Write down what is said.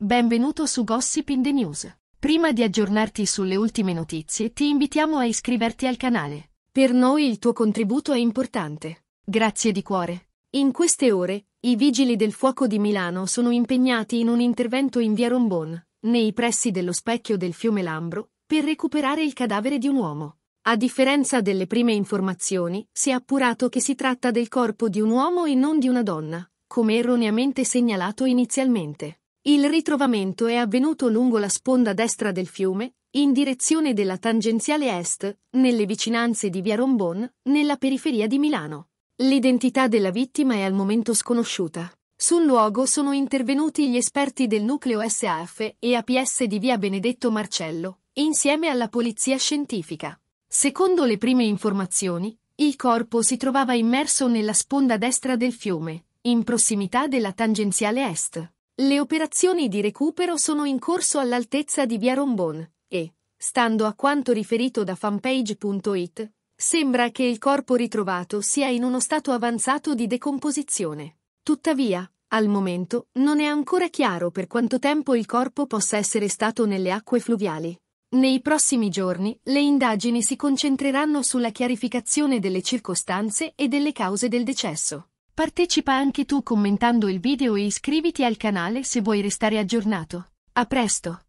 Benvenuto su Gossip in the News. Prima di aggiornarti sulle ultime notizie, ti invitiamo a iscriverti al canale. Per noi il tuo contributo è importante. Grazie di cuore. In queste ore, i vigili del fuoco di Milano sono impegnati in un intervento in via Rombon, nei pressi dello specchio del fiume Lambro, per recuperare il cadavere di un uomo. A differenza delle prime informazioni, si è appurato che si tratta del corpo di un uomo e non di una donna, come erroneamente segnalato inizialmente. Il ritrovamento è avvenuto lungo la sponda destra del fiume, in direzione della tangenziale est, nelle vicinanze di via Rombon, nella periferia di Milano. L'identità della vittima è al momento sconosciuta. Sul luogo sono intervenuti gli esperti del nucleo SAF e APS di via Benedetto Marcello, insieme alla polizia scientifica. Secondo le prime informazioni, il corpo si trovava immerso nella sponda destra del fiume, in prossimità della tangenziale est. Le operazioni di recupero sono in corso all'altezza di Via Rombon e, stando a quanto riferito da fanpage.it, sembra che il corpo ritrovato sia in uno stato avanzato di decomposizione. Tuttavia, al momento, non è ancora chiaro per quanto tempo il corpo possa essere stato nelle acque fluviali. Nei prossimi giorni, le indagini si concentreranno sulla chiarificazione delle circostanze e delle cause del decesso. Partecipa anche tu commentando il video e iscriviti al canale se vuoi restare aggiornato. A presto!